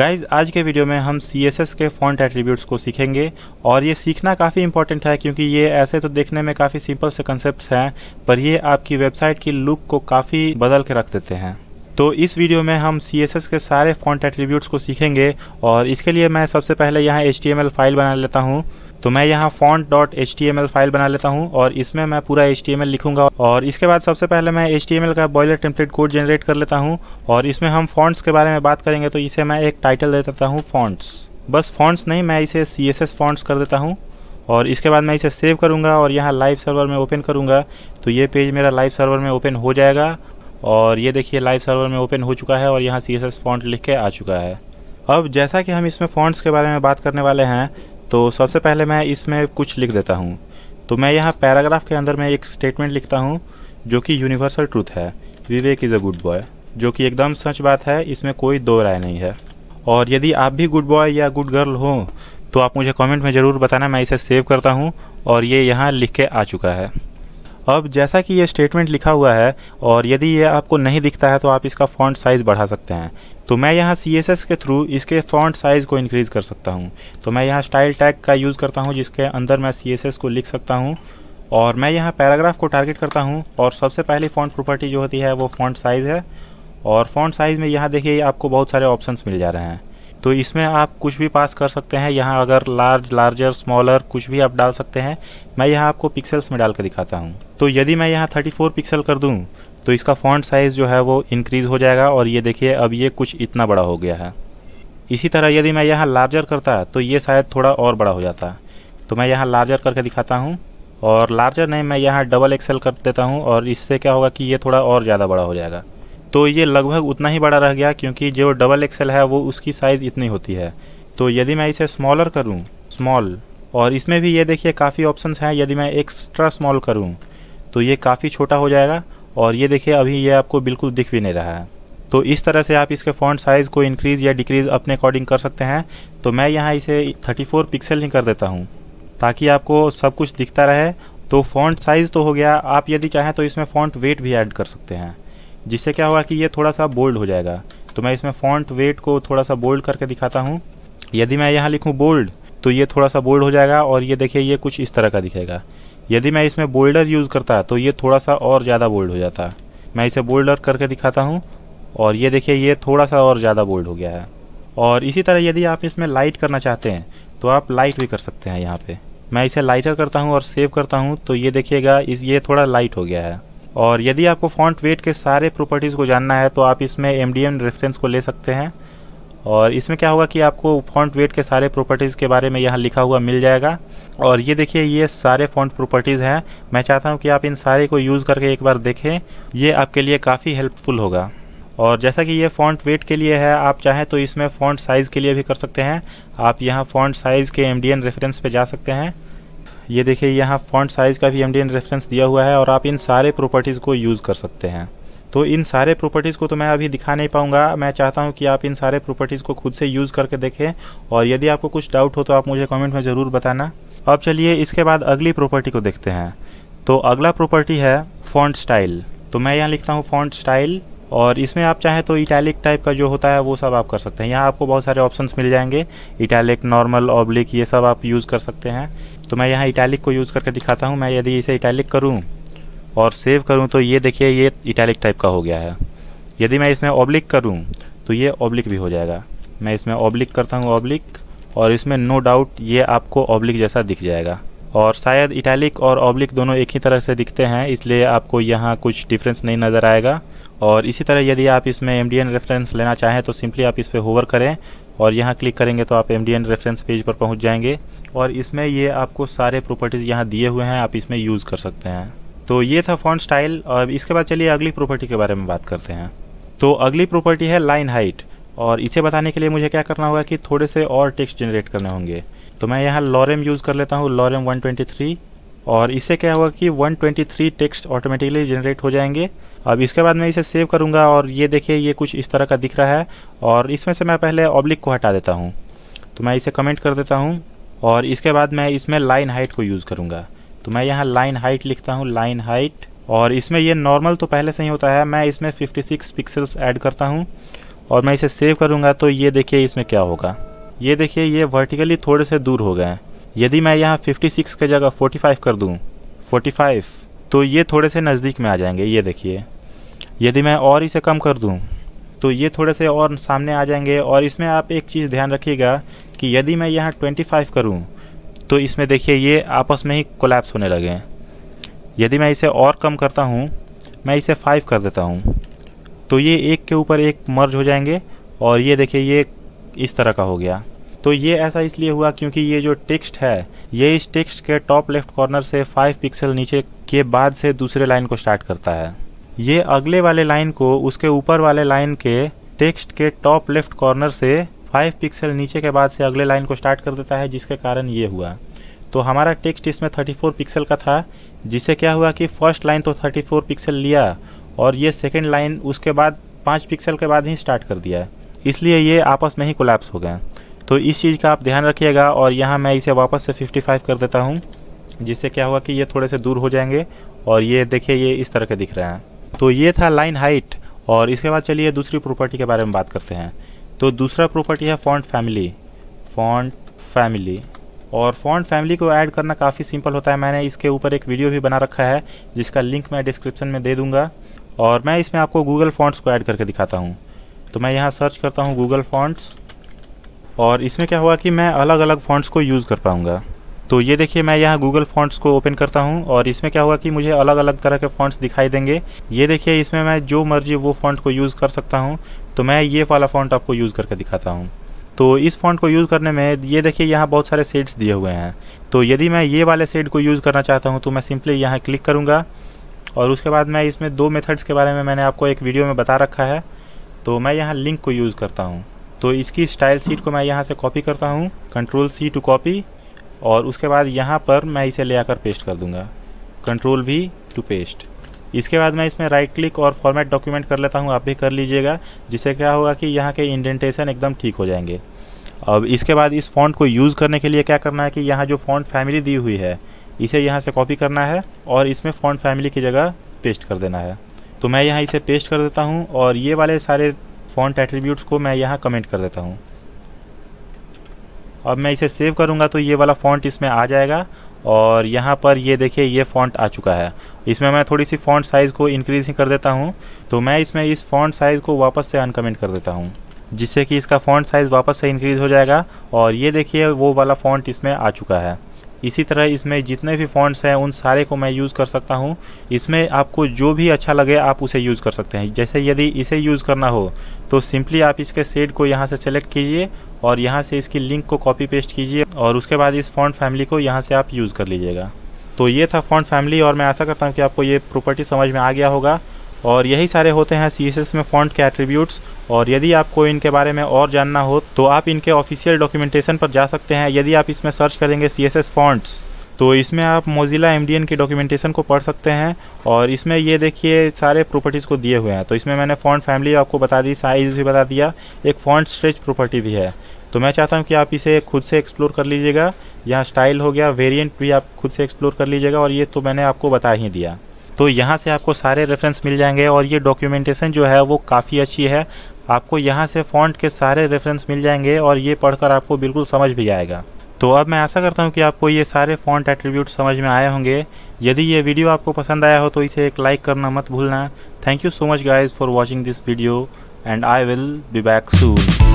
guys आज के video में हम सी एस एस के फॉन्ट एट्रीब्यूट्स को सीखेंगे और ये सीखना काफ़ी इंपॉर्टेंट है क्योंकि ये ऐसे तो देखने में काफ़ी सिंपल से कंसेप्ट हैं पर ये आपकी वेबसाइट की लुक को काफ़ी बदल के रख देते हैं तो इस वीडियो में हम सी एस एस के सारे फॉन्ट एट्रीब्यूट्स को सीखेंगे और इसके लिए मैं सबसे पहले यहाँ H T M L file बना लेता हूँ तो मैं यहाँ फॉन्ट डॉट एच फाइल बना लेता हूँ और इसमें मैं पूरा एच लिखूंगा और इसके बाद सबसे पहले मैं एच का बॉयलर टेम्पलेट कोड जनरेट कर लेता हूँ और इसमें हम फॉन्ट्स के बारे में बात करेंगे तो इसे मैं एक टाइटल दे देता हूँ फॉन्ट्स बस फॉन्ट्स नहीं मैं इसे सी एस फॉन्ट्स कर देता हूँ और इसके बाद मैं इसे सेव करूँगा और यहाँ लाइव सर्वर में ओपन करूँगा तो ये पेज मेरा लाइव सर्वर में ओपन हो जाएगा और ये देखिए लाइव सर्वर में ओपन हो चुका है और यहाँ सी एस फॉन्ट लिख के आ चुका है अब जैसा कि हम इसमें फॉन्ट्स के बारे में बात करने वाले हैं तो सबसे पहले मैं इसमें कुछ लिख देता हूँ तो मैं यहाँ पैराग्राफ के अंदर में एक स्टेटमेंट लिखता हूँ जो कि यूनिवर्सल ट्रूथ है Vivek is a good boy जो कि एकदम सच बात है इसमें कोई दो राय नहीं है और यदि आप भी गुड बॉय या गुड गर्ल हो तो आप मुझे कमेंट में ज़रूर बताना मैं इसे सेव करता हूँ और ये यहाँ लिख के आ चुका है अब जैसा कि ये स्टेटमेंट लिखा हुआ है और यदि ये आपको नहीं दिखता है तो आप इसका फॉन्ट साइज़ बढ़ा सकते हैं तो मैं यहाँ सी के थ्रू इसके फॉन्ट साइज़ को इनक्रीज़ कर सकता हूँ तो मैं यहाँ स्टाइल टैग का यूज़ करता हूँ जिसके अंदर मैं सी को लिख सकता हूँ और मैं यहाँ पैराग्राफ को टारगेट करता हूँ और सबसे पहले फॉन्ट प्रॉपर्टी जो होती है वो फॉन्ट साइज़ है और फॉन्ट साइज़ में यहाँ देखिए आपको बहुत सारे ऑप्शंस मिल जा रहे हैं तो इसमें आप कुछ भी पास कर सकते हैं यहाँ अगर लार्ज लार्जर स्मॉलर कुछ भी आप डाल सकते हैं मैं यहाँ आपको पिक्सल्स में डाल कर दिखाता हूँ तो यदि मैं यहाँ 34 पिक्सल कर दूँ तो इसका फॉन्ट साइज़ जो है वो इंक्रीज़ हो जाएगा और ये देखिए अब ये कुछ इतना बड़ा हो गया है इसी तरह यदि मैं यहाँ लार्जर करता तो ये शायद थोड़ा और बड़ा हो जाता तो मैं यहाँ लार्जर करके दिखाता हूँ और लार्जर नहीं मैं यहाँ डबल एक्सेल कर देता हूँ और इससे क्या होगा कि ये थोड़ा और ज़्यादा बड़ा हो जाएगा तो ये लगभग उतना ही बड़ा रह गया क्योंकि जो डबल एक्सेल है वो उसकी साइज़ इतनी होती है तो यदि मैं इसे स्मॉलर करूँ स्मॉल और इसमें भी ये देखिए काफ़ी ऑप्शंस हैं यदि मैं एक्स्ट्रा स्मॉल करूँ तो ये काफ़ी छोटा हो जाएगा और ये देखिए अभी ये आपको बिल्कुल दिख भी नहीं रहा है तो इस तरह से आप इसके फ़ॉन्ट साइज़ को इंक्रीज़ या डिक्रीज़ अपने अकॉर्डिंग कर सकते हैं तो मैं यहाँ इसे 34 पिक्सल ही कर देता हूँ ताकि आपको सब कुछ दिखता रहे तो फ़ॉन्ट साइज़ तो हो गया आप यदि चाहें तो इसमें फ़ॉन्ट वेट भी ऐड कर सकते हैं जिससे क्या होगा कि ये थोड़ा सा बोल्ड हो जाएगा तो मैं इसमें फॉन्ट वेट को थोड़ा सा बोल्ड करके दिखाता हूँ यदि मैं यहाँ लिखूँ बोल्ड तो ये थोड़ा सा बोल्ड हो जाएगा और ये देखिए ये कुछ इस तरह का दिखेगा यदि मैं इसमें बोल्डर यूज़ करता तो ये थोड़ा सा और ज़्यादा बोल्ड हो जाता मैं इसे बोल्डर करके दिखाता हूँ और ये देखिए ये थोड़ा सा और ज़्यादा बोल्ड हो गया है और इसी तरह यदि आप इसमें लाइट करना चाहते हैं तो आप लाइट भी कर सकते हैं यहाँ पे मैं इसे लाइटर करता हूँ और सेव करता हूँ तो ये देखिएगा इस ये थोड़ा लाइट हो गया है और यदि आपको फॉन्ट वेट के सारे प्रॉपर्टीज़ को जानना है तो आप इसमें एम डी रेफरेंस को ले सकते हैं और इसमें क्या होगा कि आपको फॉन्ट वेट के सारे प्रॉपर्टीज़ के बारे में यहाँ लिखा हुआ मिल जाएगा और ये देखिए ये सारे फॉन्ट प्रॉपर्टीज़ हैं मैं चाहता हूँ कि आप इन सारे को यूज़ करके एक बार देखें ये आपके लिए काफ़ी हेल्पफुल होगा और जैसा कि ये फॉन्ट वेट के लिए है आप चाहें तो इसमें फॉन्ट साइज़ के लिए भी कर सकते हैं आप यहाँ फॉन्ट साइज़ के एम डी रेफरेंस पे जा सकते हैं ये देखिए यहाँ फॉन्ट साइज़ का भी एम रेफरेंस दिया हुआ है और आप इन सारे प्रॉपर्टीज़ को यूज़ कर सकते हैं तो इन सारे प्रॉपर्टीज़ को तो मैं अभी दिखा नहीं पाऊंगा मैं चाहता हूं कि आप इन सारे प्रॉपर्टीज़ को खुद से यूज़ करके देखें और यदि आपको कुछ डाउट हो तो आप मुझे कमेंट में ज़रूर बताना अब चलिए इसके बाद अगली प्रॉपर्टी को देखते हैं तो अगला प्रॉपर्टी है फॉन्ट स्टाइल तो मैं यहाँ लिखता हूँ फॉन्ट स्टाइल और इसमें आप चाहें तो इटैलिक टाइप का जो होता है वो सब आप कर सकते हैं यहाँ आपको बहुत सारे ऑप्शंस मिल जाएंगे इटैलिक नॉर्मल ऑब्लिक ये सब आप यूज़ कर सकते हैं तो मैं यहाँ इटैलिक को यूज़ करके दिखाता हूँ मैं यदि इसे इटैलिक करूँ और सेव करूँ तो ये देखिए ये इटैलिक टाइप का हो गया है यदि मैं इसमें ऑब्लिक करूँ तो ये ऑब्लिक भी हो जाएगा मैं इसमें ऑब्लिक करता हूँ ऑब्लिक और इसमें नो डाउट ये आपको ऑब्लिक जैसा दिख जाएगा और शायद इटैलिक और ऑब्लिक दोनों एक ही तरह से दिखते हैं इसलिए आपको यहाँ कुछ डिफरेंस नहीं नज़र आएगा और इसी तरह यदि आप इसमें एम रेफरेंस लेना चाहें तो सिंपली आप इस पर होवर करें और यहाँ क्लिक करेंगे तो आप एम रेफरेंस पेज पर पहुँच जाएंगे और इसमें ये आपको सारे प्रॉपर्टीज़ यहाँ दिए हुए हैं आप इसमें यूज़ कर सकते हैं तो ये था फॉन्ट स्टाइल और इसके बाद चलिए अगली प्रॉपर्टी के बारे में बात करते हैं तो अगली प्रॉपर्टी है लाइन हाइट और इसे बताने के लिए मुझे क्या करना होगा कि थोड़े से और टेक्स्ट जनरेट करने होंगे तो मैं यहाँ लॉरेम यूज़ कर लेता हूँ लॉरेम 123 और इससे क्या होगा कि 123 टेक्स्ट ऑटोमेटिकली जनरेट हो जाएंगे अब इसके बाद मैं इसे सेव करूँगा और ये देखिए ये कुछ इस तरह का दिख रहा है और इसमें से मैं पहले ऑब्लिक को हटा देता हूँ तो मैं इसे कमेंट कर देता हूँ और इसके बाद मैं इसमें लाइन हाइट को यूज़ करूँगा तो मैं यहाँ लाइन हाइट लिखता हूँ लाइन हाइट और इसमें ये नॉर्मल तो पहले से ही होता है मैं इसमें 56 पिक्सल्स ऐड करता हूँ और मैं इसे सेव करूँगा तो ये देखिए इसमें क्या होगा ये देखिए ये वर्टिकली थोड़े से दूर हो गए यदि मैं यहाँ 56 की जगह 45 कर दूँ 45 तो ये थोड़े से नज़दीक में आ जाएंगे ये देखिए यदि मैं और इसे कम कर दूँ तो ये थोड़े से और सामने आ जाएंगे और इसमें आप एक चीज़ ध्यान रखिएगा कि यदि मैं यहाँ 25 करूँ तो इसमें देखिए ये आपस में ही कोलैप्स होने लगे यदि मैं इसे और कम करता हूँ मैं इसे 5 कर देता हूँ तो ये एक के ऊपर एक मर्ज हो जाएंगे और ये देखिए ये इस तरह का हो गया तो ये ऐसा इसलिए हुआ क्योंकि ये जो टेक्स्ट है ये इस टेक्स्ट के टॉप लेफ्ट कॉर्नर से 5 पिक्सल नीचे के बाद से दूसरे लाइन को स्टार्ट करता है ये अगले वाले लाइन को उसके ऊपर वाले लाइन के टेक्स्ट के टॉप लेफ्ट कॉर्नर से फाइव पिक्सल नीचे के बाद से अगले लाइन को स्टार्ट कर देता है जिसके कारण ये हुआ तो हमारा टेक्स्ट इसमें 34 पिक्सल का था जिससे क्या हुआ कि फर्स्ट लाइन तो 34 पिक्सल लिया और ये सेकेंड लाइन उसके बाद पाँच पिक्सल के बाद ही स्टार्ट कर दिया इसलिए ये आपस में ही कोलैप्स हो गए तो इस चीज़ का आप ध्यान रखिएगा और यहाँ मैं इसे वापस से 55 कर देता हूँ जिससे क्या हुआ कि ये थोड़े से दूर हो जाएंगे और ये देखिए ये इस तरह के दिख रहे हैं तो ये था लाइन हाइट और इसके बाद चलिए दूसरी प्रॉपर्टी के बारे में बात करते हैं तो दूसरा प्रॉपर्टी है फॉन्ट फैमिली फॉन्ट फैमिली और फॉन्ट फैमिली को ऐड करना काफ़ी सिंपल होता है मैंने इसके ऊपर एक वीडियो भी बना रखा है जिसका लिंक मैं डिस्क्रिप्शन में दे दूंगा और मैं इसमें आपको गूगल फॉन्ट्स को ऐड करके दिखाता हूँ तो मैं यहाँ सर्च करता हूँ गूगल फॉन्ट्स और इसमें क्या हुआ कि मैं अलग अलग फॉन्ट्स को यूज़ कर पाऊँगा तो ये देखिए मैं यहाँ गूगल फॉन्ट्स को ओपन करता हूँ और इसमें क्या हुआ कि मुझे अलग अलग तरह के फॉन्ट्स दिखाई देंगे ये देखिए इसमें मैं जो मर्जी वो फॉन्ट को यूज़ कर सकता हूँ तो मैं ये वाला फॉन्ट आपको यूज़ करके दिखाता हूँ तो इस फॉन्ट को यूज़ करने में ये देखिए यहाँ बहुत सारे सेट्स दिए हुए हैं तो यदि मैं ये वाले सेट को यूज़ करना चाहता हूँ तो मैं सिंपली यहाँ क्लिक करूँगा और उसके बाद मैं इसमें दो मेथड्स के बारे में मैंने आपको एक वीडियो में बता रखा है तो मैं यहाँ लिंक को यूज़ करता हूँ तो इसकी स्टाइल सीट को मैं यहाँ से कॉपी करता हूँ कंट्रोल सी टू कॉपी और उसके बाद यहाँ पर मैं इसे ले आकर पेस्ट कर दूँगा कंट्रोल वी टू पेस्ट इसके बाद मैं इसमें राइट क्लिक और फॉर्मेट डॉक्यूमेंट कर लेता हूँ आप भी कर लीजिएगा जिससे क्या होगा कि यहाँ के इंडेंटेशन एकदम ठीक हो जाएंगे अब इसके बाद इस फॉन्ट को यूज़ करने के लिए क्या करना है कि यहाँ जो फॉन्ट फैमिली दी हुई है इसे यहाँ से कॉपी करना है और इसमें फॉन्ट फैमिली की जगह पेस्ट कर देना है तो मैं यहाँ इसे पेस्ट कर देता हूँ और ये वाले सारे फॉन्ट एट्रीब्यूट्स को मैं यहाँ कमेंट कर देता हूँ अब मैं इसे सेव करूँगा तो ये वाला फॉन्ट इसमें आ जाएगा और यहाँ पर ये देखिए ये फॉन्ट आ चुका है इसमें मैं थोड़ी सी फ़ॉन्ट साइज़ को इंक्रीज ही कर देता हूँ तो मैं इसमें इस फ़ॉन्ट साइज़ को वापस से अनकमेंट कर देता हूँ जिससे कि इसका फ़ॉन्ट साइज़ वापस से इंक्रीज़ हो जाएगा और ये देखिए वो वाला फ़ॉन्ट इसमें आ चुका है इसी तरह इसमें जितने भी फॉन्ट्स हैं उन सारे को मैं यूज़ कर सकता हूँ इसमें आपको जो भी अच्छा लगे आप उसे यूज़ कर सकते हैं जैसे यदि इसे यूज़ करना हो तो सिंपली आप इसके सेड को यहाँ से सेलेक्ट कीजिए और यहाँ से इसकी लिंक को कॉपी पेस्ट कीजिए और उसके बाद इस फॉन्ट फैमिली को यहाँ से आप यूज़ कर लीजिएगा तो ये था फॉन्ट फैमिली और मैं ऐसा करता हूँ कि आपको ये प्रॉपर्टी समझ में आ गया होगा और यही सारे होते हैं सी में फॉन्ट के एट्रीब्यूट्स और यदि आपको इनके बारे में और जानना हो तो आप इनके ऑफिशियल डॉक्यूमेंटेशन पर जा सकते हैं यदि आप इसमें सर्च करेंगे सी एस फॉन्ट्स तो इसमें आप मोजिला एम की डॉक्यूमेंटेशन को पढ़ सकते हैं और इसमें ये देखिए सारे प्रॉपर्टीज़ को दिए हुए हैं तो इसमें मैंने फ़ॉन्ट फैमिली आपको बता दी साइज़ भी बता दिया एक फ़ॉन्ट स्ट्रेच प्रॉपर्टी भी है तो मैं चाहता हूँ कि आप इसे खुद से एक्सप्लोर कर लीजिएगा यहाँ स्टाइल हो गया वेरियंट भी आप खुद से एक्सप्लोर कर लीजिएगा और ये तो मैंने आपको बता ही दिया तो यहाँ से आपको सारे रेफरेंस मिल जाएंगे और ये डॉक्यूमेंटेशन जो है वो काफ़ी अच्छी है आपको यहाँ से फॉन्ट के सारे रेफरेंस मिल जाएंगे और ये पढ़कर आपको बिल्कुल समझ भी आएगा तो अब मैं आशा करता हूँ कि आपको ये सारे फॉन्ट एट्रीब्यूट समझ में आए होंगे यदि ये वीडियो आपको पसंद आया हो तो इसे एक लाइक करना मत भूलना thank you so much guys for watching this video and I will be back Sue